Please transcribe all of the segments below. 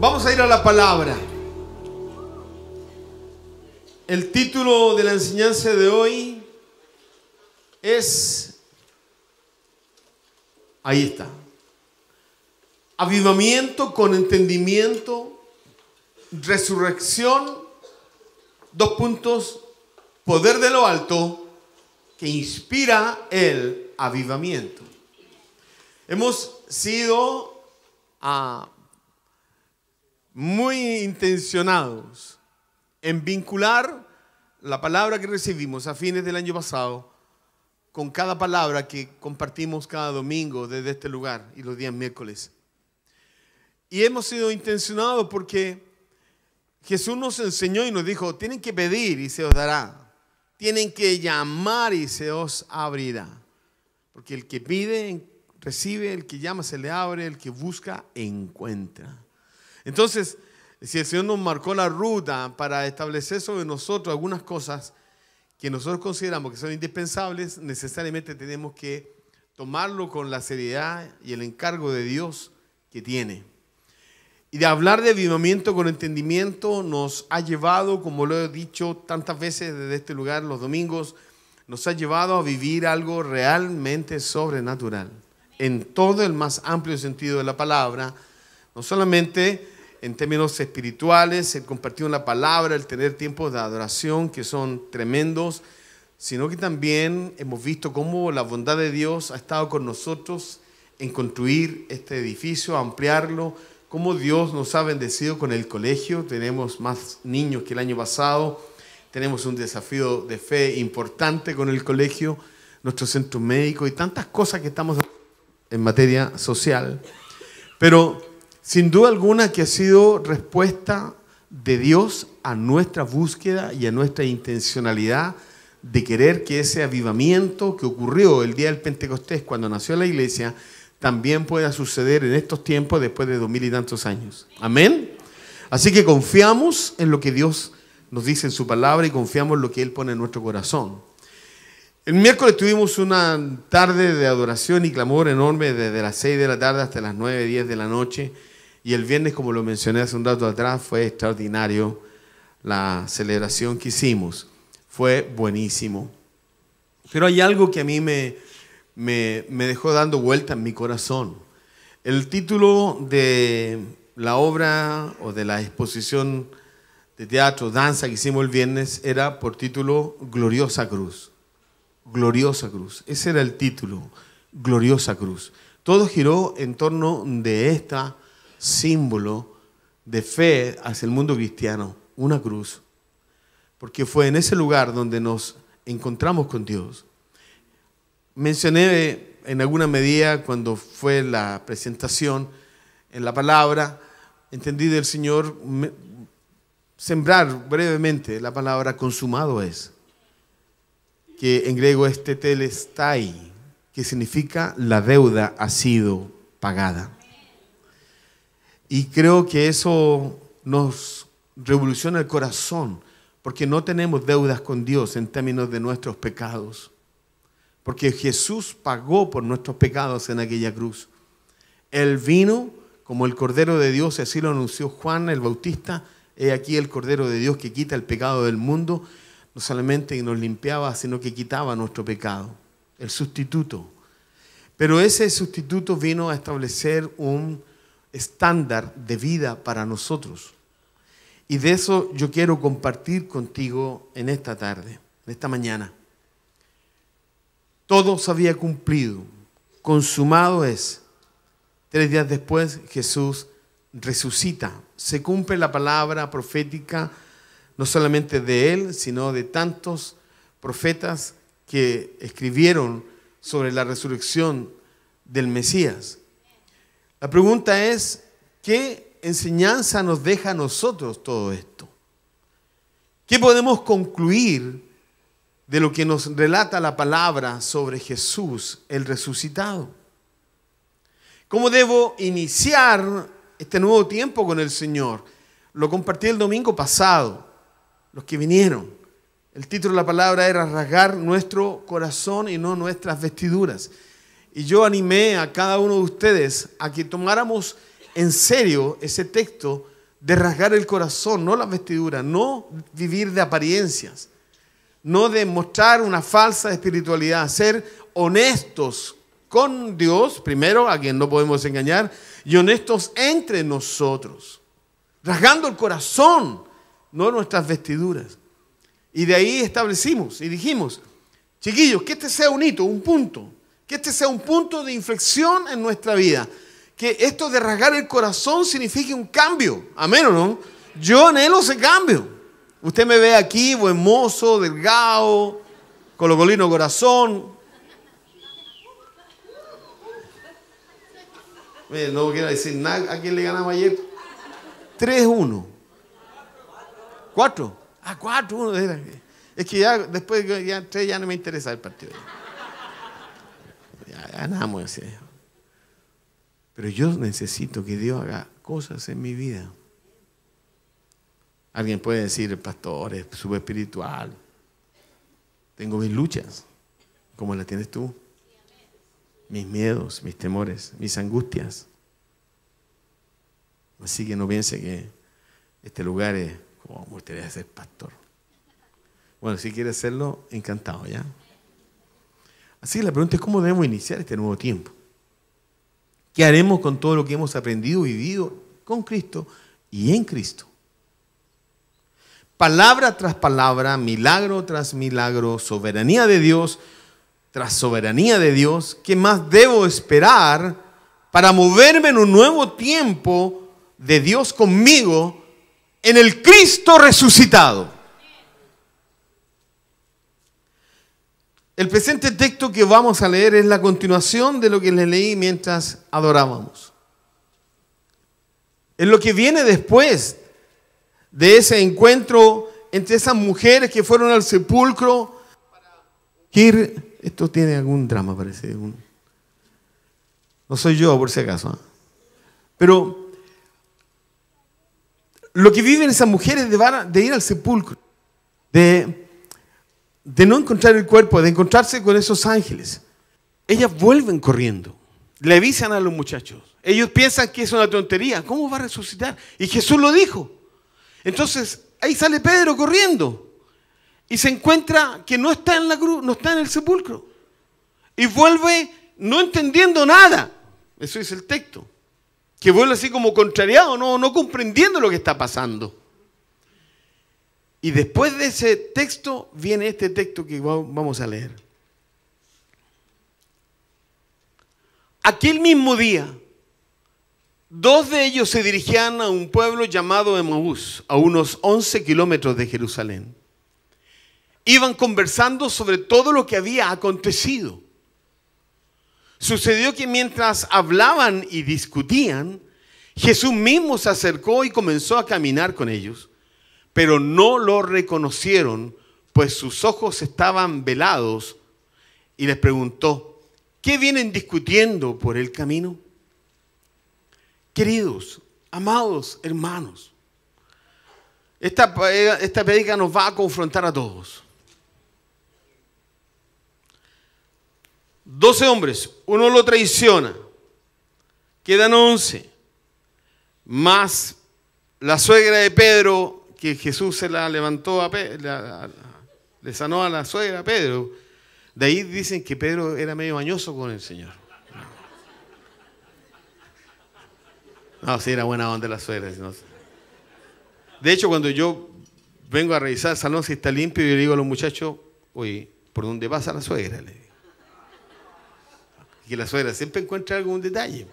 Vamos a ir a la palabra. El título de la enseñanza de hoy es, ahí está, avivamiento con entendimiento, resurrección, dos puntos, poder de lo alto que inspira el avivamiento. Hemos sido a muy intencionados en vincular la palabra que recibimos a fines del año pasado con cada palabra que compartimos cada domingo desde este lugar y los días miércoles. Y hemos sido intencionados porque Jesús nos enseñó y nos dijo, tienen que pedir y se os dará, tienen que llamar y se os abrirá, porque el que pide recibe, el que llama se le abre, el que busca encuentra. Entonces, si el Señor nos marcó la ruta para establecer sobre nosotros algunas cosas que nosotros consideramos que son indispensables, necesariamente tenemos que tomarlo con la seriedad y el encargo de Dios que tiene. Y de hablar de avivamiento con entendimiento nos ha llevado, como lo he dicho tantas veces desde este lugar los domingos, nos ha llevado a vivir algo realmente sobrenatural, en todo el más amplio sentido de la palabra, no solamente en términos espirituales, el compartir una palabra, el tener tiempos de adoración que son tremendos, sino que también hemos visto cómo la bondad de Dios ha estado con nosotros en construir este edificio, ampliarlo, cómo Dios nos ha bendecido con el colegio, tenemos más niños que el año pasado, tenemos un desafío de fe importante con el colegio, nuestro centro médico y tantas cosas que estamos en materia social. Pero sin duda alguna que ha sido respuesta de Dios a nuestra búsqueda y a nuestra intencionalidad de querer que ese avivamiento que ocurrió el día del Pentecostés cuando nació la iglesia también pueda suceder en estos tiempos después de dos mil y tantos años. Amén. Así que confiamos en lo que Dios nos dice en su palabra y confiamos en lo que Él pone en nuestro corazón. El miércoles tuvimos una tarde de adoración y clamor enorme desde las seis de la tarde hasta las nueve 10 de la noche y el viernes, como lo mencioné hace un rato atrás, fue extraordinario la celebración que hicimos. Fue buenísimo. Pero hay algo que a mí me, me, dejó dando vuelta en mi corazón. El título de la obra o de la exposición de teatro, danza que hicimos el viernes era por título Gloriosa Cruz. Gloriosa Cruz. Ese era el título, Gloriosa Cruz. Todo giró en torno de esta símbolo de fe hacia el mundo cristiano, una cruz. Porque fue en ese lugar donde nos encontramos con Dios. Mencioné en alguna medida cuando fue la presentación en la palabra, entendí del Señor sembrar brevemente la palabra consumado es, que en griego es tetelestai, que significa la deuda ha sido pagada. Y creo que eso nos revoluciona el corazón, porque no tenemos deudas con Dios en términos de nuestros pecados, porque Jesús pagó por nuestros pecados en aquella cruz. Él vino como el Cordero de Dios, así lo anunció Juan el Bautista, es aquí el Cordero de Dios que quita el pecado del mundo, no solamente nos limpiaba, sino que quitaba nuestro pecado, el sustituto. Pero ese sustituto vino a establecer un estándar de vida para nosotros. Y de eso yo quiero compartir contigo en esta tarde, en esta mañana. Todo se había cumplido, consumado es. Tres días después Jesús resucita. Se cumple la palabra profética, no solamente de él, sino de tantos profetas que escribieron sobre la resurrección del Mesías. La pregunta es, ¿qué enseñanza nos deja a nosotros todo esto? ¿Qué podemos concluir de lo que nos relata la palabra sobre Jesús, el resucitado? ¿Cómo debo iniciar este nuevo tiempo con el Señor? Lo compartí el domingo pasado, los que vinieron. El título de la palabra era rasgar nuestro corazón y no nuestras vestiduras. Y yo animé a cada uno de ustedes a que tomáramos en serio ese texto de rasgar el corazón, no las vestiduras, no vivir de apariencias, no de una falsa espiritualidad, ser honestos con Dios, primero, a quien no podemos engañar, y honestos entre nosotros, rasgando el corazón, no nuestras vestiduras. Y de ahí establecimos y dijimos, chiquillos, que este sea un hito, un punto, que este sea un punto de inflexión en nuestra vida. Que esto de rasgar el corazón signifique un cambio. Amén o no. Yo anhelo ese cambio. Usted me ve aquí, buen mozo, delgado, con colino corazón. no quiero decir nada. ¿A quién le ganamos ayer? 3-1. ¿Cuatro? Ah, 4-1. Es que ya después, ya 3 ya no me interesa el partido ganamos Pero yo necesito que Dios haga cosas en mi vida. Alguien puede decir, el pastor, es subespiritual. Tengo mis luchas, como las tienes tú. Mis miedos, mis temores, mis angustias. Así que no piense que este lugar es como oh, usted ser pastor. Bueno, si quiere hacerlo, encantado, ¿ya? Así que la pregunta es cómo debemos iniciar este nuevo tiempo. ¿Qué haremos con todo lo que hemos aprendido, y vivido con Cristo y en Cristo? Palabra tras palabra, milagro tras milagro, soberanía de Dios tras soberanía de Dios. ¿Qué más debo esperar para moverme en un nuevo tiempo de Dios conmigo en el Cristo resucitado? El presente texto que vamos a leer es la continuación de lo que les leí mientras adorábamos. Es lo que viene después de ese encuentro entre esas mujeres que fueron al sepulcro Esto tiene algún drama, parece. No soy yo, por si acaso. ¿eh? Pero lo que viven esas mujeres de ir al sepulcro, de de no encontrar el cuerpo, de encontrarse con esos ángeles, ellas vuelven corriendo, le avisan a los muchachos. Ellos piensan que es una tontería, ¿cómo va a resucitar? Y Jesús lo dijo. Entonces, ahí sale Pedro corriendo y se encuentra que no está en la cruz, no está en el sepulcro. Y vuelve no entendiendo nada. Eso es el texto. Que vuelve así como contrariado, no, no comprendiendo lo que está pasando. Y después de ese texto viene este texto que vamos a leer. Aquel mismo día, dos de ellos se dirigían a un pueblo llamado Emoús, a unos 11 kilómetros de Jerusalén. Iban conversando sobre todo lo que había acontecido. Sucedió que mientras hablaban y discutían, Jesús mismo se acercó y comenzó a caminar con ellos pero no lo reconocieron, pues sus ojos estaban velados, y les preguntó, ¿qué vienen discutiendo por el camino? Queridos, amados hermanos, esta, esta predica nos va a confrontar a todos. Doce hombres, uno lo traiciona, quedan once, más la suegra de Pedro que Jesús se la levantó a le sanó a la suegra a Pedro. De ahí dicen que Pedro era medio bañoso con el Señor. No, sí, era buena onda la suegra. De hecho, cuando yo vengo a revisar el salón si está limpio, yo le digo a los muchachos, oye, ¿por dónde pasa la suegra? Que la suegra siempre encuentra algún detalle.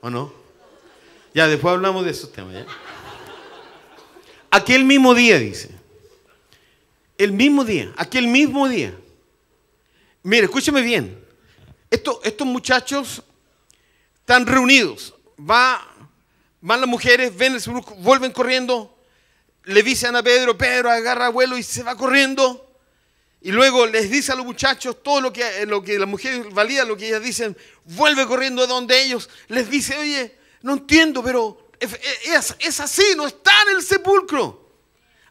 ¿O no? Ya, después hablamos de esos temas aquel mismo día, dice. El mismo día, aquel mismo día. Mire, escúchame bien. estos muchachos están reunidos. Va, van las mujeres, ven, vuelven corriendo, le dicen a Pedro, Pedro agarra abuelo y se va corriendo. Y luego les dice a los muchachos todo lo que, lo que las mujeres valían, lo que ellas dicen, vuelve corriendo a donde ellos. Les dice, oye, no entiendo, pero e, es, así, no está en el sepulcro.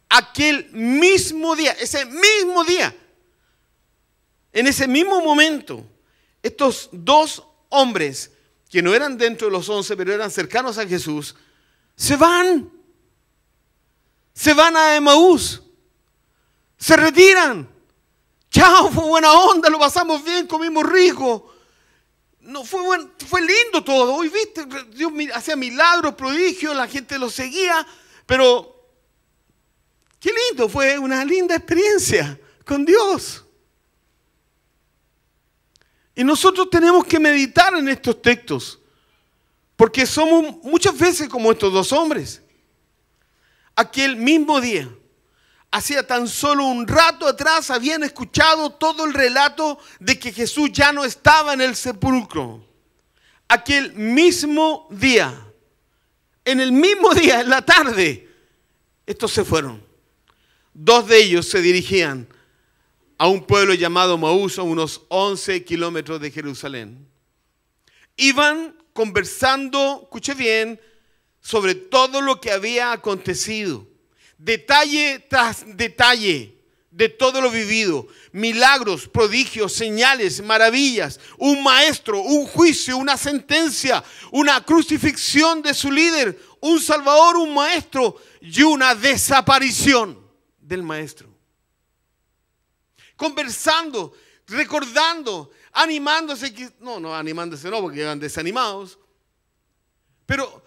Aquel mismo día, ese mismo día, en ese mismo momento, estos dos hombres, que no eran dentro de los once, pero eran cercanos a Jesús, se van. Se van a Emaús. Se retiran. Chao, fue buena onda, lo pasamos bien, comimos rico. No, fue, bueno, fue lindo todo. hoy viste, Dios hacía milagros, prodigios, la gente lo seguía, pero qué lindo, fue una linda experiencia con Dios. Y nosotros tenemos que meditar en estos textos, porque somos muchas veces como estos dos hombres. Aquel mismo día hacía tan solo un rato atrás habían escuchado todo el relato de que Jesús ya no estaba en el sepulcro. Aquel mismo día, en el mismo día, en la tarde, estos se fueron. Dos de ellos se dirigían a un pueblo llamado Maús, a unos 11 kilómetros de Jerusalén. Iban conversando, escuche bien, sobre todo lo que había acontecido detalle tras detalle de todo lo vivido, milagros, prodigios, señales, maravillas, un maestro, un juicio, una sentencia, una crucifixión de su líder, un salvador, un maestro y una desaparición del maestro. Conversando, recordando, animándose, no, no, animándose no, porque eran desanimados, pero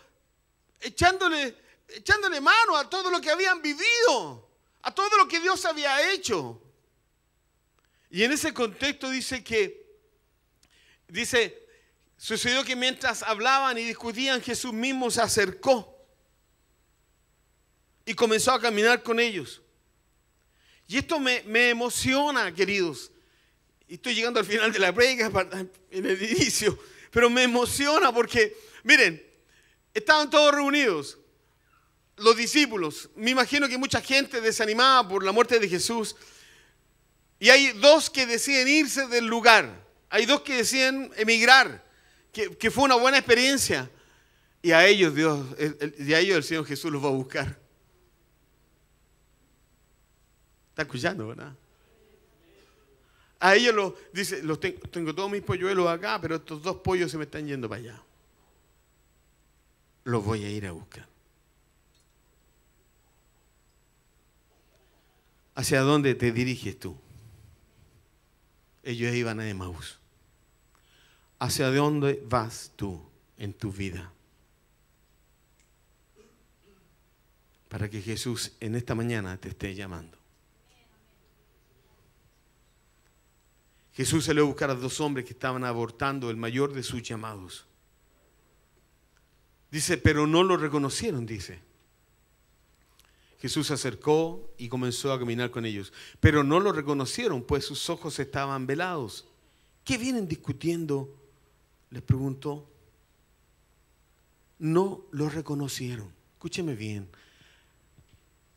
echándole echándole mano a todo lo que habían vivido, a todo lo que Dios había hecho. Y en ese contexto dice que, dice, sucedió que mientras hablaban y discutían, Jesús mismo se acercó y comenzó a caminar con ellos. Y esto me, emociona, queridos. estoy llegando al final de la prega en el inicio, pero me emociona porque, miren, estaban todos reunidos los discípulos, me imagino que mucha gente desanimada por la muerte de Jesús, y hay dos que deciden irse del lugar, hay dos que deciden emigrar, que, fue una buena experiencia, y a ellos Dios, y a ellos el Señor Jesús los va a buscar. Está escuchando, ¿verdad? A ellos los dice, los tengo, tengo todos mis polluelos acá, pero estos dos pollos se me están yendo para allá. Los voy a ir a buscar. ¿Hacia dónde te diriges tú? Ellos iban a Emaús. ¿Hacia dónde vas tú en tu vida? Para que Jesús en esta mañana te esté llamando. Jesús salió a buscar a dos hombres que estaban abortando el mayor de sus llamados. Dice, pero no lo reconocieron, dice. Jesús se acercó y comenzó a caminar con ellos, pero no lo reconocieron, pues sus ojos estaban velados. ¿Qué vienen discutiendo? Les preguntó. No lo reconocieron. Escúcheme bien.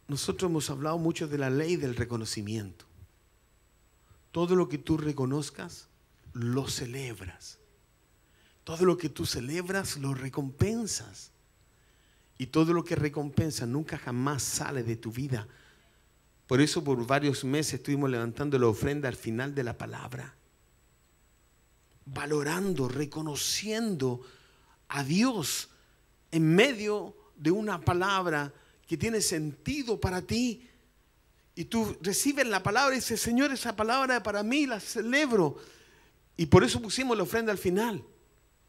Nosotros hemos hablado mucho de la ley del reconocimiento. Todo lo que tú reconozcas, lo celebras. Todo lo que tú celebras, lo recompensas. Y todo lo que recompensa nunca jamás sale de tu vida. Por eso por varios meses estuvimos levantando la ofrenda al final de la palabra. Valorando, reconociendo a Dios en medio de una palabra que tiene sentido para ti. Y tú recibes la palabra y dices, Señor, esa palabra para mí la celebro. Y por eso pusimos la ofrenda al final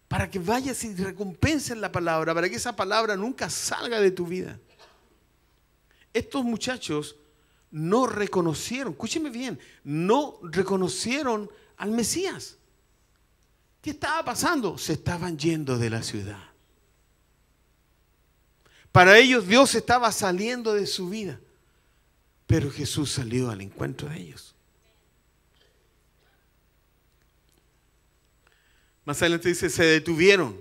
para que vayas y recompenses la palabra, para que esa palabra nunca salga de tu vida. Estos muchachos no reconocieron, escúcheme bien, no reconocieron al Mesías. ¿Qué estaba pasando? Se estaban yendo de la ciudad. Para ellos Dios estaba saliendo de su vida, pero Jesús salió al encuentro de ellos. Más adelante dice, se detuvieron,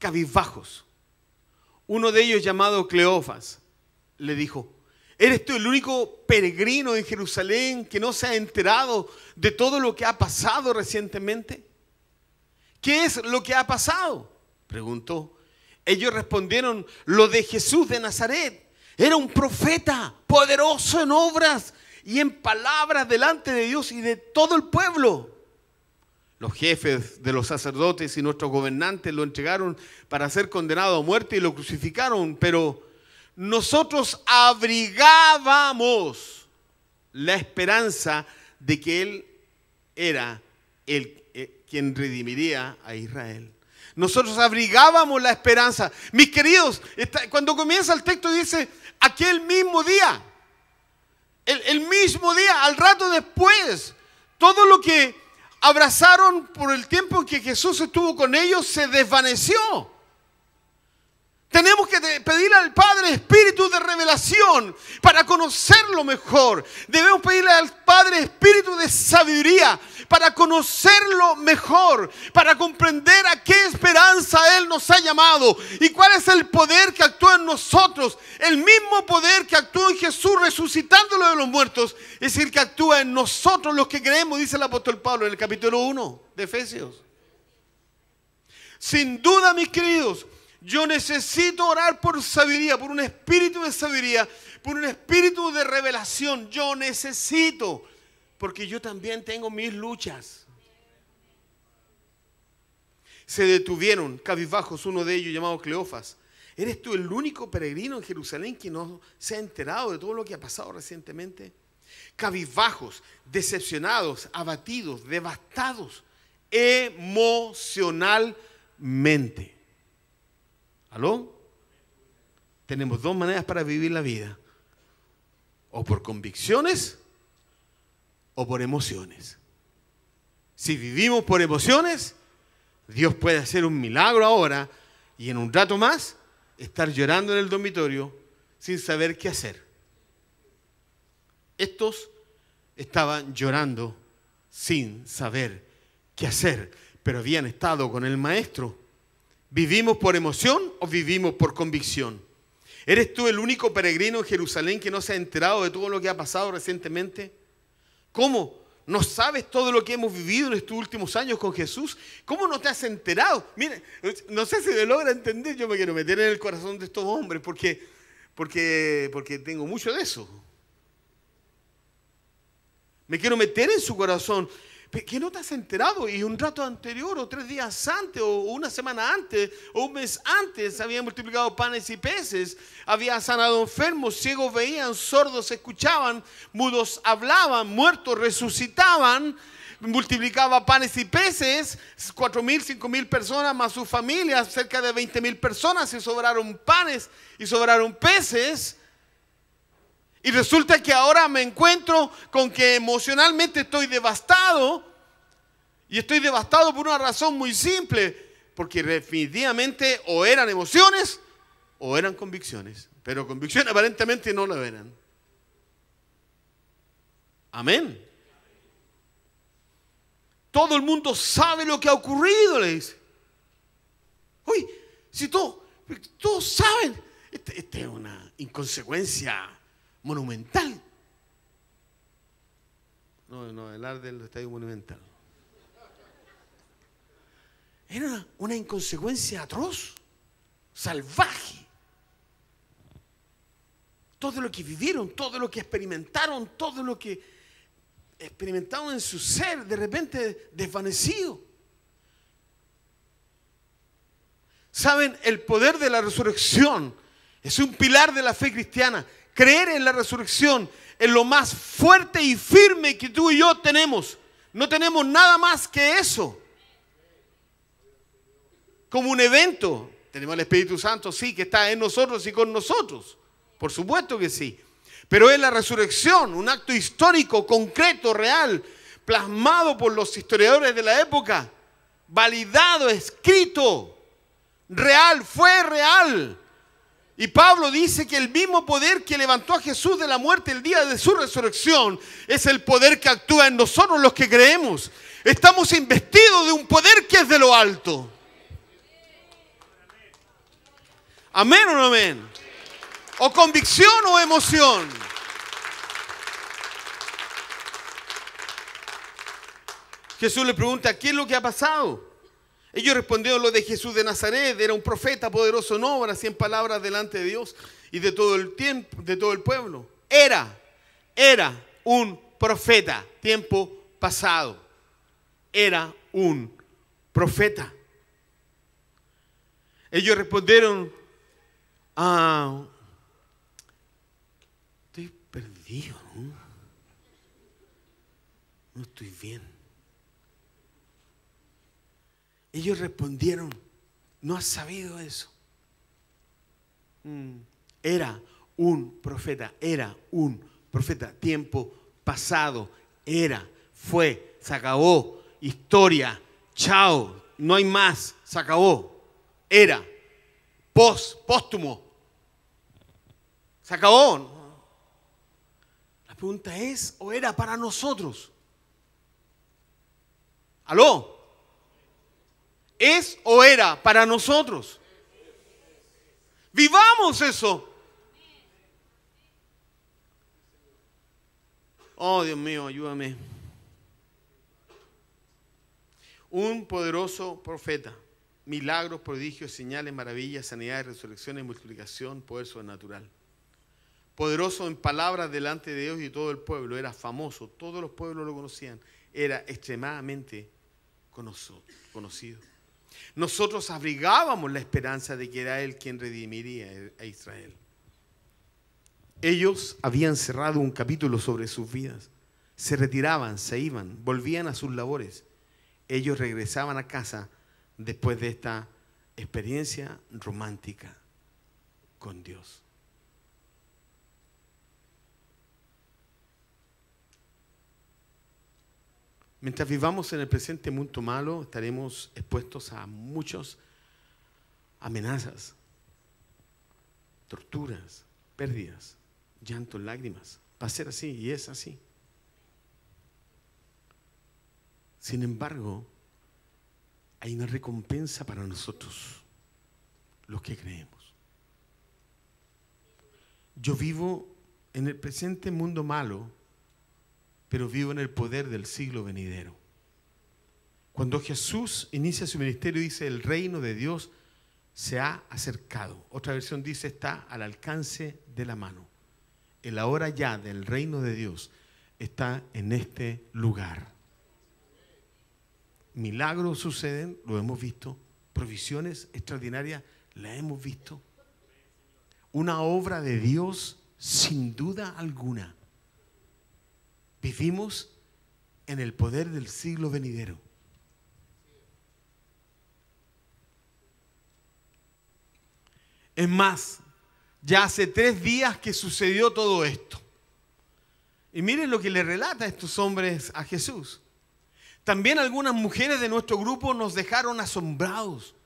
cabizbajos. Uno de ellos, llamado Cleofas, le dijo, ¿eres tú el único peregrino en Jerusalén que no se ha enterado de todo lo que ha pasado recientemente? ¿Qué es lo que ha pasado? Preguntó. Ellos respondieron, lo de Jesús de Nazaret. Era un profeta, poderoso en obras y en palabras delante de Dios y de todo el pueblo los jefes de los sacerdotes y nuestros gobernantes lo entregaron para ser condenado a muerte y lo crucificaron, pero nosotros abrigábamos la esperanza de que Él era el, eh, quien redimiría a Israel. Nosotros abrigábamos la esperanza. Mis queridos, cuando comienza el texto dice, aquel mismo día, el mismo día, al rato después, todo lo que abrazaron por el tiempo que Jesús estuvo con ellos, se desvaneció. Tenemos que pedirle al Padre espíritu de revelación para conocerlo mejor. Debemos pedirle al Padre espíritu de sabiduría para conocerlo mejor, para comprender a qué esperanza Él nos ha llamado y cuál es el poder que actúa en nosotros. El mismo poder que actúa en Jesús resucitándolo de los muertos es el que actúa en nosotros los que creemos, dice el apóstol Pablo en el capítulo 1 de Efesios. Sin duda, mis queridos, yo necesito orar por sabiduría, por un espíritu de sabiduría, por un espíritu de revelación. Yo necesito, porque yo también tengo mis luchas. Se detuvieron cabizbajos, uno de ellos llamado Cleofas. ¿Eres tú el único peregrino en Jerusalén que no se ha enterado de todo lo que ha pasado recientemente? Cabizbajos, decepcionados, abatidos, devastados emocionalmente. ¿Aló? Tenemos dos maneras para vivir la vida. O por convicciones o por emociones. Si vivimos por emociones, Dios puede hacer un milagro ahora y en un rato más estar llorando en el dormitorio sin saber qué hacer. Estos estaban llorando sin saber qué hacer, pero habían estado con el maestro ¿Vivimos por emoción o vivimos por convicción? ¿Eres tú el único peregrino en Jerusalén que no se ha enterado de todo lo que ha pasado recientemente? ¿Cómo? ¿No sabes todo lo que hemos vivido en estos últimos años con Jesús? ¿Cómo no te has enterado? Mire, no sé si me logra entender, yo me quiero meter en el corazón de estos hombres porque, porque, porque tengo mucho de eso. Me quiero meter en su corazón ¿Qué no te has enterado y un rato anterior o tres días antes o una semana antes o un mes antes había multiplicado panes y peces, había sanado enfermos, ciegos veían, sordos escuchaban, mudos hablaban, muertos resucitaban, multiplicaba panes y peces, cuatro mil, cinco mil personas más sus familias, cerca de veinte mil personas y sobraron panes y sobraron peces. Y resulta que ahora me encuentro con que emocionalmente estoy devastado. Y estoy devastado por una razón muy simple. Porque definitivamente o eran emociones o eran convicciones. Pero convicciones aparentemente no lo eran. Amén. Todo el mundo sabe lo que ha ocurrido, le dice. Uy, si todos, tú saben, este, esta es una inconsecuencia monumental. No, no, el arte, del estadio monumental. Era una, una inconsecuencia atroz, salvaje todo lo que vivieron, todo lo que experimentaron, todo lo que experimentaron en su ser, de repente desvanecido. Saben, el poder de la resurrección es un pilar de la fe cristiana Creer en la resurrección es lo más fuerte y firme que tú y yo tenemos. No tenemos nada más que eso. Como un evento. Tenemos el Espíritu Santo, sí, que está en nosotros y con nosotros. Por supuesto que sí. Pero es la resurrección, un acto histórico, concreto, real, plasmado por los historiadores de la época, validado, escrito, real, fue real. Y Pablo dice que el mismo poder que levantó a Jesús de la muerte el día de su resurrección es el poder que actúa en nosotros los que creemos. Estamos investidos de un poder que es de lo alto. Amén o no amén. O convicción o emoción. Jesús le pregunta, ¿qué es lo que ha pasado? Ellos respondieron lo de Jesús de Nazaret, era un profeta poderoso en y en palabras delante de Dios y de todo el tiempo, de todo el pueblo. Era, era un profeta, tiempo pasado. Era un profeta. Ellos respondieron, ah, estoy perdido, no, no estoy bien. Ellos respondieron, no has sabido eso. Mm. Era un profeta, era un profeta, tiempo pasado, era, fue, se acabó, historia, chao, no hay más, se acabó, era, post, póstumo, se acabó. La pregunta es, ¿o era para nosotros? ¿Aló? es o era para nosotros. Vivamos eso. Oh, Dios mío, ayúdame. Un poderoso profeta. Milagros, prodigios, señales, maravillas, sanidades, resurrecciones, multiplicación, poder sobrenatural. Poderoso en palabras delante de Dios y todo el pueblo. Era famoso. Todos los pueblos lo conocían. Era extremadamente conocido. Nosotros abrigábamos la esperanza de que era Él quien redimiría a Israel. Ellos habían cerrado un capítulo sobre sus vidas. Se retiraban, se iban, volvían a sus labores. Ellos regresaban a casa después de esta experiencia romántica con Dios. Mientras vivamos en el presente mundo malo, estaremos expuestos a muchas amenazas, torturas, pérdidas, llantos, lágrimas. Va a ser así y es así. Sin embargo, hay una recompensa para nosotros, los que creemos. Yo vivo en el presente mundo malo, pero vivo en el poder del siglo venidero. Cuando Jesús inicia su ministerio, dice, el reino de Dios se ha acercado. Otra versión dice, está al alcance de la mano. El ahora ya del reino de Dios está en este lugar. Milagros suceden, lo hemos visto. Provisiones extraordinarias, la hemos visto. Una obra de Dios sin duda alguna. Vivimos en el poder del siglo venidero. Es más, ya hace tres días que sucedió todo esto. Y miren lo que le relata estos hombres a Jesús. También algunas mujeres de nuestro grupo nos dejaron asombrados.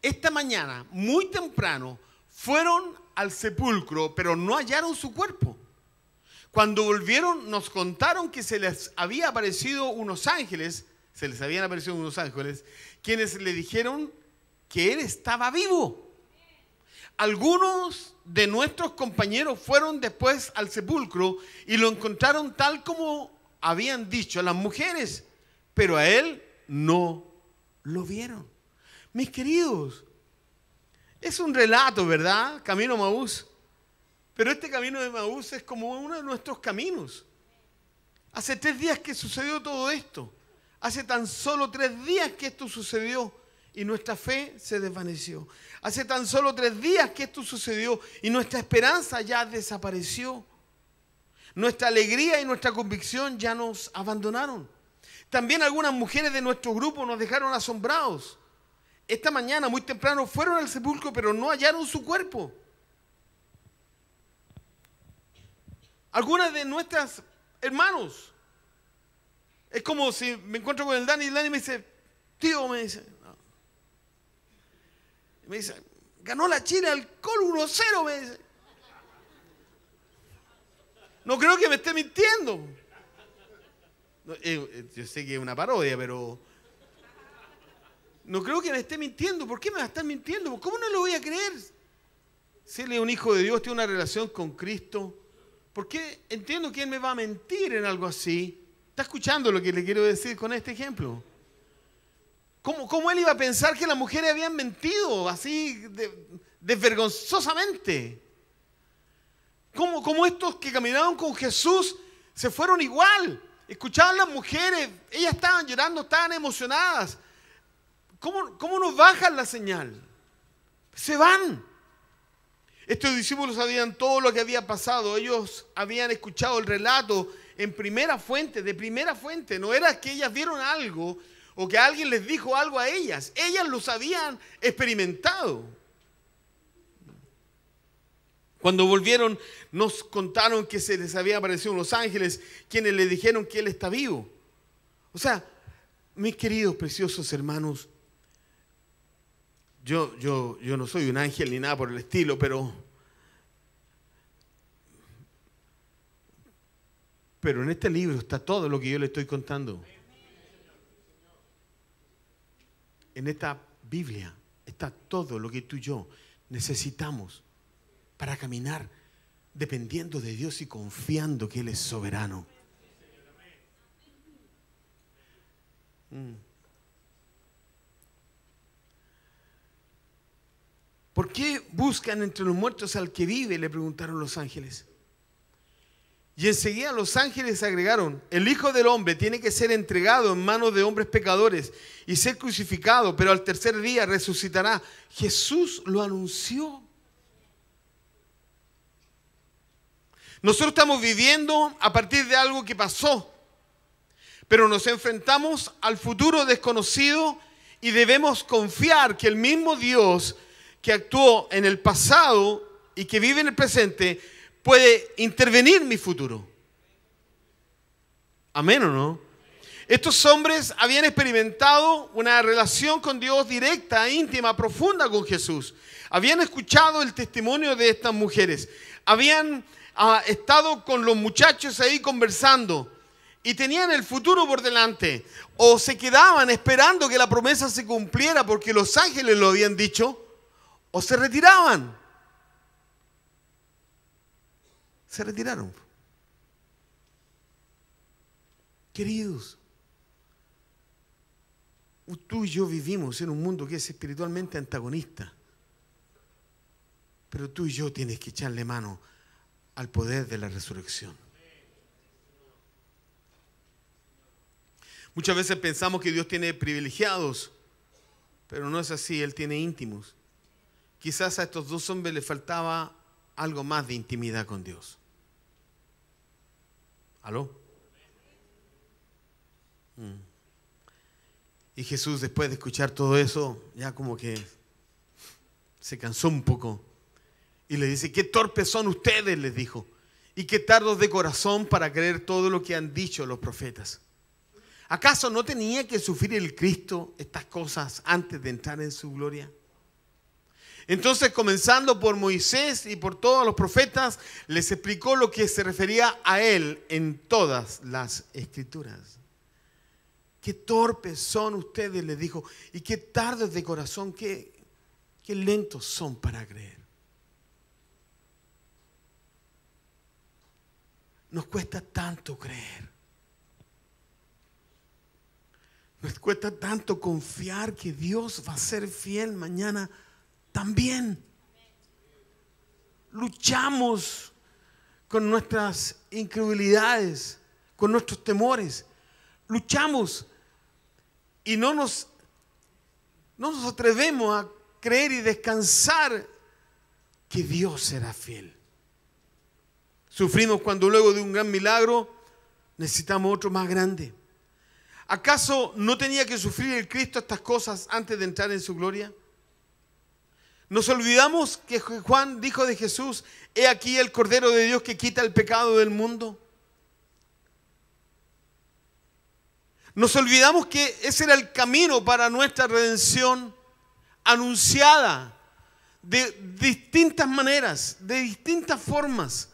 Esta mañana, muy temprano, fueron al sepulcro, pero no hallaron su cuerpo. Cuando volvieron nos contaron que se les había aparecido unos ángeles, se les habían aparecido unos ángeles, quienes le dijeron que él estaba vivo. Algunos de nuestros compañeros fueron después al sepulcro y lo encontraron tal como habían dicho las mujeres, pero a él no lo vieron. Mis queridos, es un relato, ¿verdad? Camino Maús pero este camino de Maús es como uno de nuestros caminos. Hace tres días que sucedió todo esto. Hace tan solo tres días que esto sucedió y nuestra fe se desvaneció. Hace tan solo tres días que esto sucedió y nuestra esperanza ya desapareció. Nuestra alegría y nuestra convicción ya nos abandonaron. También algunas mujeres de nuestro grupo nos dejaron asombrados. Esta mañana, muy temprano, fueron al sepulcro, pero no hallaron su cuerpo. algunas de nuestras hermanos. Es como si me encuentro con el Dani y el Dani me dice, tío, me dice, me dice, ganó la Chile alcohol 1-0, me dice. No creo que me esté mintiendo. Eh, eh, yo sé que es una parodia, pero no creo que me esté mintiendo. ¿Por qué me va a estar mintiendo? ¿Cómo no lo voy a creer? Si él es un hijo de Dios, tiene una relación con Cristo ¿Por qué entiendo que Él me va a mentir en algo así. ¿Está escuchando lo que le quiero decir con este ejemplo? ¿Cómo, cómo él iba a pensar que las mujeres habían mentido así desvergonzosamente? ¿Cómo, ¿Cómo estos que caminaron con Jesús se fueron igual? Escuchaban las mujeres, ellas estaban llorando, estaban emocionadas. ¿Cómo, cómo nos bajan la señal? Se van. Estos discípulos sabían todo lo que había pasado. Ellos habían escuchado el relato en primera fuente, de primera fuente. No era que ellas vieron algo o que alguien les dijo algo a ellas. Ellas los habían experimentado. Cuando volvieron nos contaron que se les había aparecido los ángeles, quienes le dijeron que Él está vivo. O sea, mis queridos, preciosos hermanos, yo, yo, yo no soy un ángel ni nada por el estilo, pero, pero en este libro está todo lo que yo le estoy contando. En esta Biblia está todo lo que tú y yo necesitamos para caminar dependiendo de Dios y confiando que Él es soberano. Mm. ¿Por qué buscan entre los muertos al que vive? Le preguntaron los ángeles. Y enseguida los ángeles agregaron, el Hijo del Hombre tiene que ser entregado en manos de hombres pecadores y ser crucificado, pero al tercer día resucitará. Jesús lo anunció. Nosotros estamos viviendo a partir de algo que pasó, pero nos enfrentamos al futuro desconocido y debemos confiar que el mismo Dios que actuó en el pasado y que vive en el presente puede intervenir mi futuro. Amén o no? Estos hombres habían experimentado una relación con Dios directa, íntima, profunda con Jesús. Habían escuchado el testimonio de estas mujeres. Habían ah, estado con los muchachos ahí conversando y tenían el futuro por delante. O se quedaban esperando que la promesa se cumpliera porque los ángeles lo habían dicho o se retiraban. Se retiraron. Queridos, tú y yo vivimos en un mundo que es espiritualmente antagonista. Pero tú y yo tienes que echarle mano al poder de la resurrección. Muchas veces pensamos que Dios tiene privilegiados, pero no es así, Él tiene íntimos quizás a estos dos hombres les faltaba algo más de intimidad con Dios. ¿Aló? Mm. Y Jesús, después de escuchar todo eso, ya como que se cansó un poco. Y le dice, qué torpes son ustedes, les dijo, y qué tardos de corazón para creer todo lo que han dicho los profetas. ¿Acaso no tenía que sufrir el Cristo estas cosas antes de entrar en su gloria? Entonces, comenzando por Moisés y por todos los profetas, les explicó lo que se refería a él en todas las escrituras. Qué torpes son ustedes, le dijo, y qué tardes de corazón, qué, qué lentos son para creer. Nos cuesta tanto creer. Nos cuesta tanto confiar que Dios va a ser fiel mañana también luchamos con nuestras incredulidades, con nuestros temores. Luchamos y no nos, no nos atrevemos a creer y descansar que Dios será fiel. Sufrimos cuando luego de un gran milagro necesitamos otro más grande. ¿Acaso no tenía que sufrir el Cristo estas cosas antes de entrar en su gloria? Nos olvidamos que Juan dijo de Jesús, he aquí el Cordero de Dios que quita el pecado del mundo. Nos olvidamos que ese era el camino para nuestra redención anunciada de distintas maneras, de distintas formas.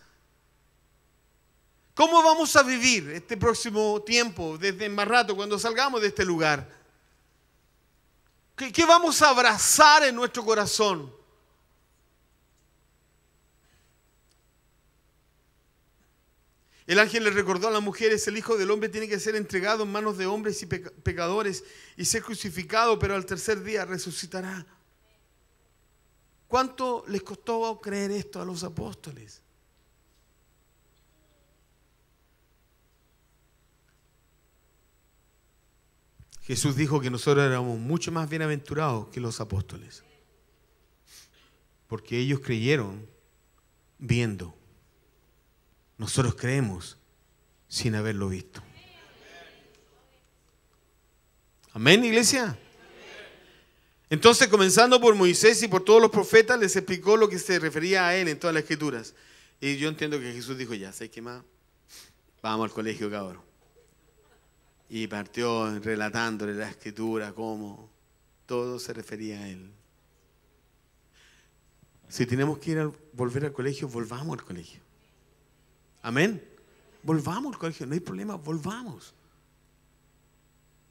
¿Cómo vamos a vivir este próximo tiempo, desde más rato, cuando salgamos de este lugar? ¿Qué, vamos a abrazar en nuestro corazón? El ángel le recordó a las mujeres, el Hijo del Hombre tiene que ser entregado en manos de hombres y pecadores y ser crucificado, pero al tercer día resucitará. ¿Cuánto les costó creer esto a los apóstoles? Jesús dijo que nosotros éramos mucho más bienaventurados que los apóstoles, porque ellos creyeron viendo. Nosotros creemos sin haberlo visto. Amén, iglesia. Entonces, comenzando por Moisés y por todos los profetas, les explicó lo que se refería a él en todas las escrituras. Y yo entiendo que Jesús dijo, ya, sé que más? Vamos al colegio, cabrón y partió relatándole la escritura cómo todo se refería a él. Si tenemos que ir a volver al colegio, volvamos al colegio. Amén. Volvamos al colegio, no hay problema, volvamos.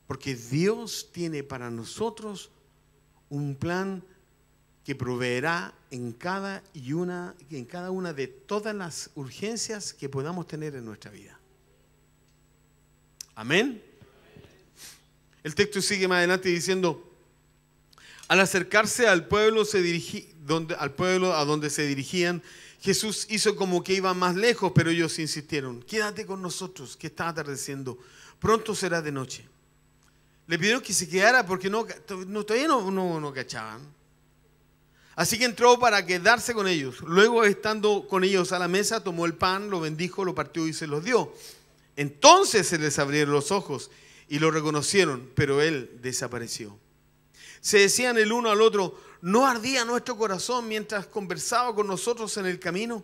Porque Dios tiene para nosotros un plan que proveerá en cada, y una, en cada una de todas las urgencias que podamos tener en nuestra vida. Amén. El texto sigue más adelante diciendo, al acercarse al pueblo, se al pueblo a donde se dirigían, Jesús hizo como que iba más lejos, pero ellos insistieron, quédate con nosotros, que está atardeciendo, pronto será de noche. Le pidieron que se quedara porque no, no todavía no, no, no cachaban. Así que entró para quedarse con ellos. Luego, estando con ellos a la mesa, tomó el pan, lo bendijo, lo partió y se los dio. Entonces se les abrieron los ojos y lo reconocieron, pero él desapareció. Se decían el uno al otro, ¿no ardía nuestro corazón mientras conversaba con nosotros en el camino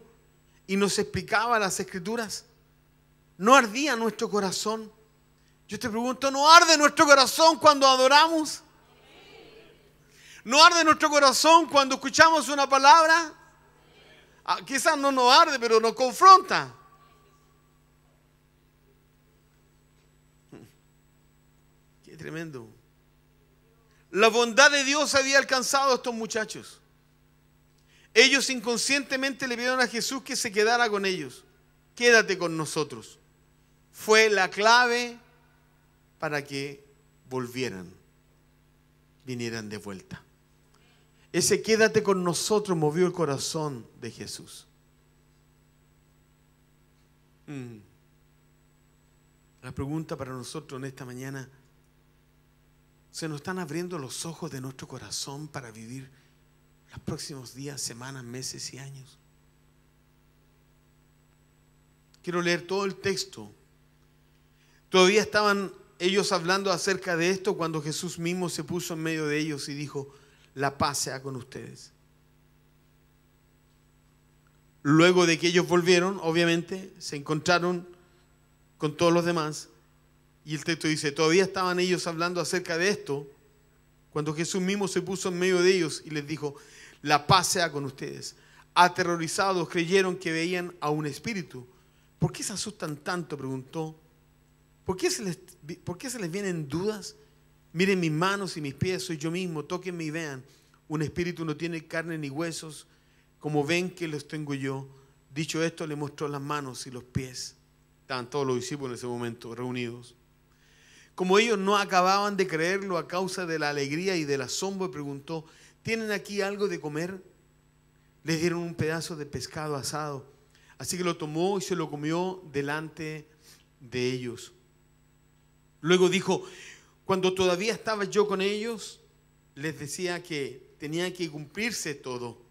y nos explicaba las escrituras? ¿No ardía nuestro corazón? Yo te pregunto, ¿no arde nuestro corazón cuando adoramos? ¿No arde nuestro corazón cuando escuchamos una palabra? Ah, quizás no nos arde, pero nos confronta. tremendo. La bondad de Dios había alcanzado a estos muchachos. Ellos inconscientemente le pidieron a Jesús que se quedara con ellos. Quédate con nosotros. Fue la clave para que volvieran, vinieran de vuelta. Ese quédate con nosotros movió el corazón de Jesús. Mm. La pregunta para nosotros en esta mañana se nos están abriendo los ojos de nuestro corazón para vivir los próximos días, semanas, meses y años. Quiero leer todo el texto. Todavía estaban ellos hablando acerca de esto cuando Jesús mismo se puso en medio de ellos y dijo, la paz sea con ustedes. Luego de que ellos volvieron, obviamente, se encontraron con todos los demás y el texto dice, todavía estaban ellos hablando acerca de esto, cuando Jesús mismo se puso en medio de ellos y les dijo, la paz sea con ustedes. Aterrorizados creyeron que veían a un espíritu. ¿Por qué se asustan tanto? preguntó. ¿Por qué se les, se les vienen dudas? Miren mis manos y mis pies, soy yo mismo, tóquenme y vean. Un espíritu no tiene carne ni huesos, como ven que los tengo yo. Dicho esto, le mostró las manos y los pies. Estaban todos los discípulos en ese momento reunidos. Como ellos no acababan de creerlo a causa de la alegría y del asombro, preguntó, ¿tienen aquí algo de comer? Les dieron un pedazo de pescado asado. Así que lo tomó y se lo comió delante de ellos. Luego dijo, cuando todavía estaba yo con ellos, les decía que tenía que cumplirse todo.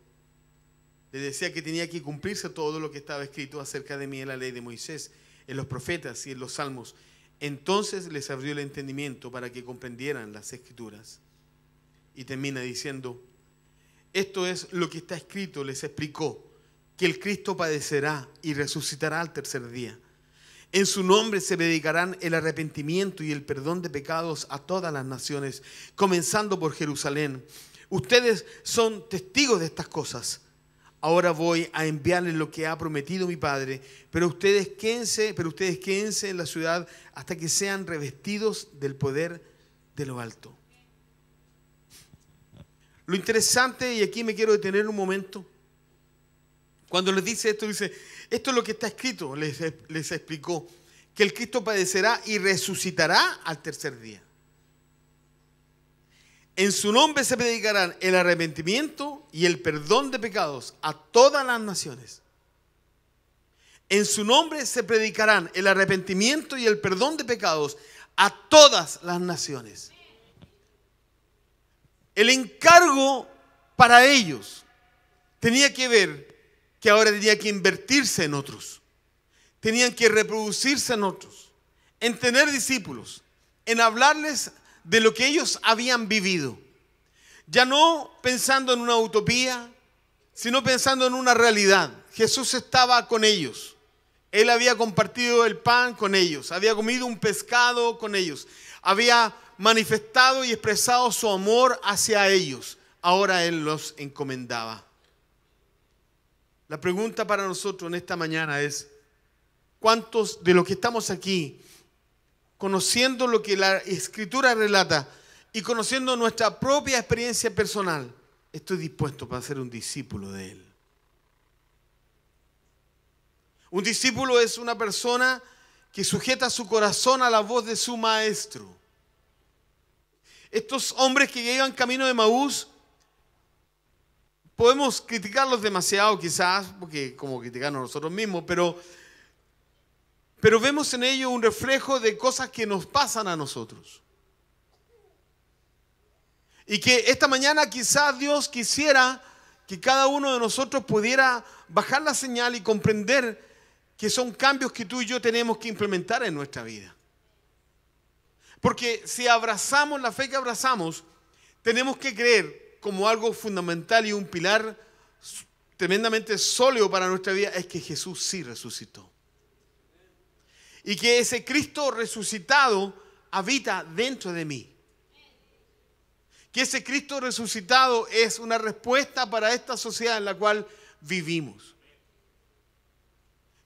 Les decía que tenía que cumplirse todo lo que estaba escrito acerca de mí en la ley de Moisés, en los profetas y en los salmos entonces les abrió el entendimiento para que comprendieran las escrituras. Y termina diciendo, esto es lo que está escrito, les explicó, que el Cristo padecerá y resucitará al tercer día. En su nombre se dedicarán el arrepentimiento y el perdón de pecados a todas las naciones, comenzando por Jerusalén. Ustedes son testigos de estas cosas ahora voy a enviarles lo que ha prometido mi Padre, pero ustedes quédense, pero ustedes quédense en la ciudad hasta que sean revestidos del poder de lo alto. Lo interesante, y aquí me quiero detener un momento, cuando les dice esto, dice, esto es lo que está escrito, les, les explicó, que el Cristo padecerá y resucitará al tercer día. En su nombre se predicarán el arrepentimiento y el perdón de pecados a todas las naciones. En su nombre se predicarán el arrepentimiento y el perdón de pecados a todas las naciones. El encargo para ellos tenía que ver que ahora tenía que invertirse en otros. Tenían que reproducirse en otros, en tener discípulos, en hablarles de lo que ellos habían vivido ya no pensando en una utopía, sino pensando en una realidad. Jesús estaba con ellos. Él había compartido el pan con ellos, había comido un pescado con ellos, había manifestado y expresado su amor hacia ellos. Ahora Él los encomendaba. La pregunta para nosotros en esta mañana es, ¿cuántos de los que estamos aquí, conociendo lo que la escritura relata, y conociendo nuestra propia experiencia personal, estoy dispuesto para ser un discípulo de Él. Un discípulo es una persona que sujeta su corazón a la voz de su maestro. Estos hombres que llegan camino de Maús, podemos criticarlos demasiado quizás, porque como criticarnos nosotros mismos, pero, pero vemos en ellos un reflejo de cosas que nos pasan a nosotros. Y que esta mañana quizás Dios quisiera que cada uno de nosotros pudiera bajar la señal y comprender que son cambios que tú y yo tenemos que implementar en nuestra vida. Porque si abrazamos la fe que abrazamos, tenemos que creer como algo fundamental y un pilar tremendamente sólido para nuestra vida es que Jesús sí resucitó. Y que ese Cristo resucitado habita dentro de mí que ese Cristo resucitado es una respuesta para esta sociedad en la cual vivimos.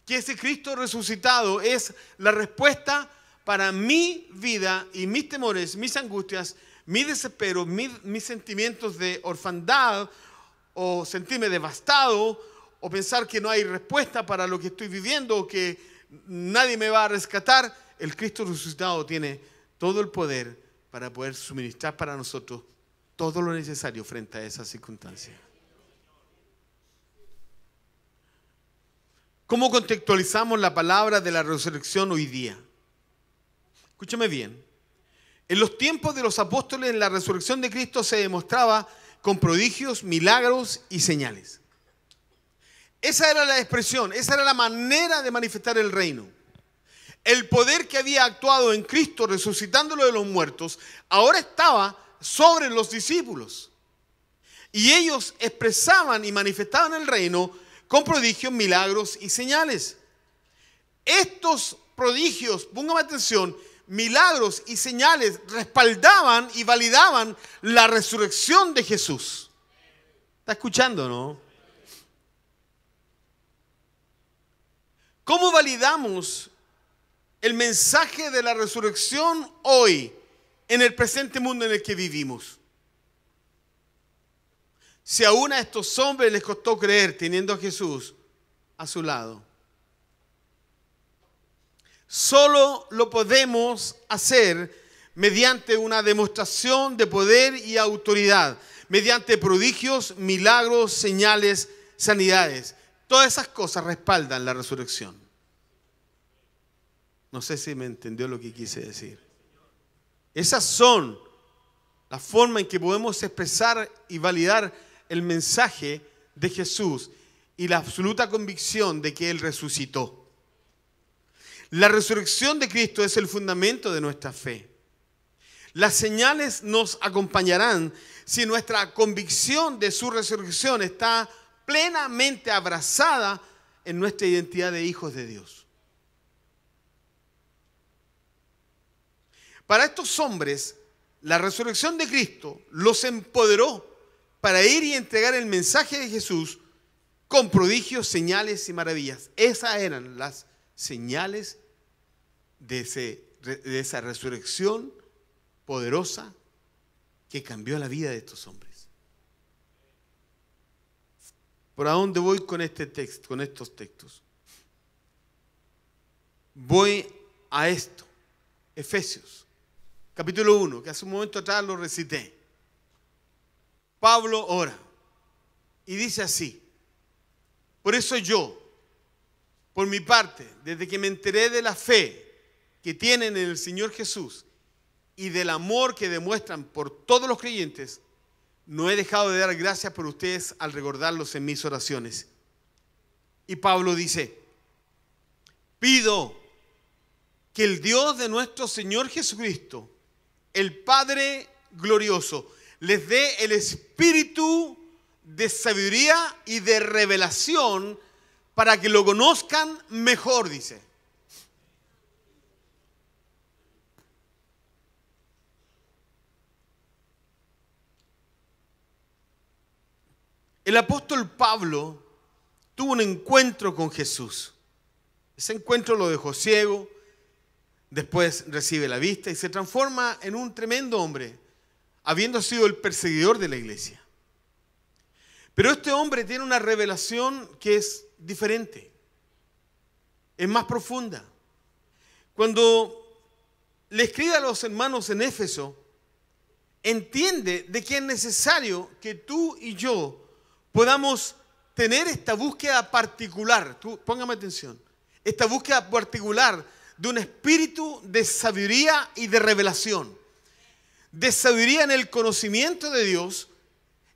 Que ese Cristo resucitado es la respuesta para mi vida y mis temores, mis angustias, mi desespero, mis, sentimientos de orfandad o sentirme devastado o pensar que no hay respuesta para lo que estoy viviendo o que nadie me va a rescatar. El Cristo resucitado tiene todo el poder para poder suministrar para nosotros todo lo necesario frente a esa circunstancia. ¿Cómo contextualizamos la palabra de la resurrección hoy día? Escúchame bien. En los tiempos de los apóstoles, la resurrección de Cristo se demostraba con prodigios, milagros y señales. Esa era la expresión, esa era la manera de manifestar el reino. El poder que había actuado en Cristo resucitándolo de los muertos, ahora estaba sobre los discípulos. Y ellos expresaban y manifestaban el reino con prodigios, milagros y señales. Estos prodigios, póngame atención, milagros y señales respaldaban y validaban la resurrección de Jesús. ¿Está escuchando, no? ¿Cómo validamos el mensaje de la resurrección hoy? en el presente mundo en el que vivimos. Si aún a estos hombres les costó creer teniendo a Jesús a su lado, solo lo podemos hacer mediante una demostración de poder y autoridad, mediante prodigios, milagros, señales, sanidades. Todas esas cosas respaldan la resurrección. No sé si me entendió lo que quise decir. Esas son la forma en que podemos expresar y validar el mensaje de Jesús y la absoluta convicción de que Él resucitó. La resurrección de Cristo es el fundamento de nuestra fe. Las señales nos acompañarán si nuestra convicción de su resurrección está plenamente abrazada en nuestra identidad de hijos de Dios. Para estos hombres, la resurrección de Cristo los empoderó para ir y entregar el mensaje de Jesús con prodigios, señales y maravillas. Esas eran las señales de, esa resurrección poderosa que cambió la vida de estos hombres. ¿Por dónde voy con este texto, con estos textos? Voy a esto, Efesios capítulo 1, que hace un momento atrás lo recité. Pablo ora y dice así, por eso yo, por mi parte, desde que me enteré de la fe que tienen en el Señor Jesús y del amor que demuestran por todos los creyentes, no he dejado de dar gracias por ustedes al recordarlos en mis oraciones. Y Pablo dice, pido que el Dios de nuestro Señor Jesucristo, el Padre glorioso les dé el espíritu de sabiduría y de revelación para que lo conozcan mejor, dice. El apóstol Pablo tuvo un encuentro con Jesús. Ese encuentro lo dejó ciego, Después recibe la vista y se transforma en un tremendo hombre, habiendo sido el perseguidor de la iglesia. Pero este hombre tiene una revelación que es diferente, es más profunda. Cuando le escribe a los hermanos en Éfeso, entiende de que es necesario que tú y yo podamos tener esta búsqueda particular, tú, póngame atención, esta búsqueda particular de un espíritu de sabiduría y de revelación. De sabiduría en el conocimiento de Dios,